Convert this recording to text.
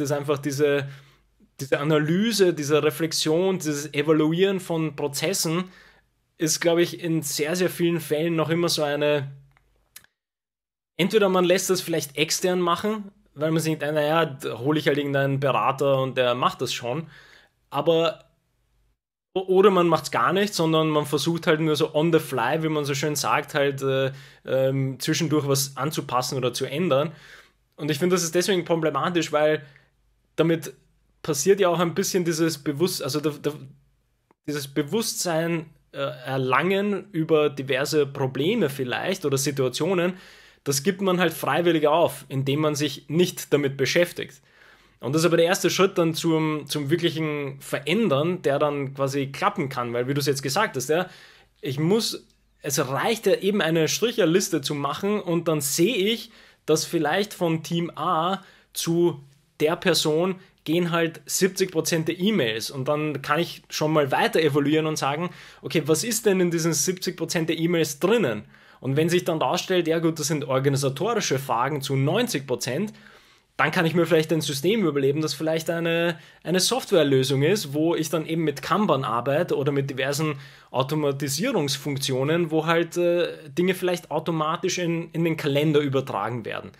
dass einfach diese, diese Analyse, diese Reflexion, dieses Evaluieren von Prozessen ist, glaube ich, in sehr, sehr vielen Fällen noch immer so eine. Entweder man lässt das vielleicht extern machen, weil man sich denkt, naja, hole ich halt irgendeinen Berater und der macht das schon. Aber oder man macht es gar nicht, sondern man versucht halt nur so on the fly, wie man so schön sagt, halt äh, ähm, zwischendurch was anzupassen oder zu ändern. Und ich finde, das ist deswegen problematisch, weil damit passiert ja auch ein bisschen dieses Bewusst, also da, da, dieses Bewusstsein äh, erlangen über diverse Probleme vielleicht oder Situationen, das gibt man halt freiwillig auf, indem man sich nicht damit beschäftigt. Und das ist aber der erste Schritt dann zum, zum wirklichen Verändern, der dann quasi klappen kann, weil wie du es jetzt gesagt hast, ja, ich muss, es reicht ja eben eine Stricherliste zu machen und dann sehe ich, dass vielleicht von Team A zu der Person gehen halt 70% der E-Mails und dann kann ich schon mal weiter evaluieren und sagen, okay, was ist denn in diesen 70% der E-Mails drinnen? Und wenn sich dann darstellt, ja gut, das sind organisatorische Fragen zu 90%, dann kann ich mir vielleicht ein System überleben, das vielleicht eine, eine Softwarelösung ist, wo ich dann eben mit Kanban arbeite oder mit diversen Automatisierungsfunktionen, wo halt äh, Dinge vielleicht automatisch in, in den Kalender übertragen werden.